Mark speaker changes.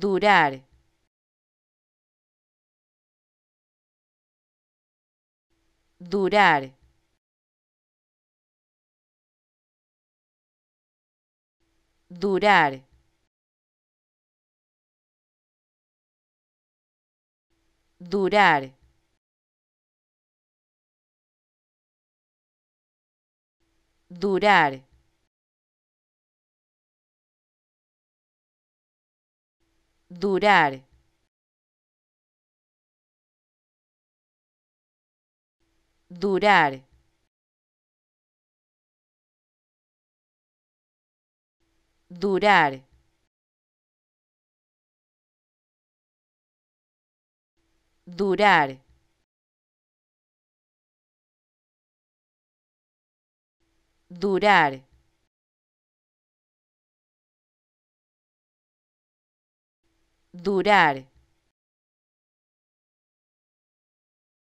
Speaker 1: durar. Durar. Durar. Durar. Durar. durar. Durar. Durar. Durar. Durar. durar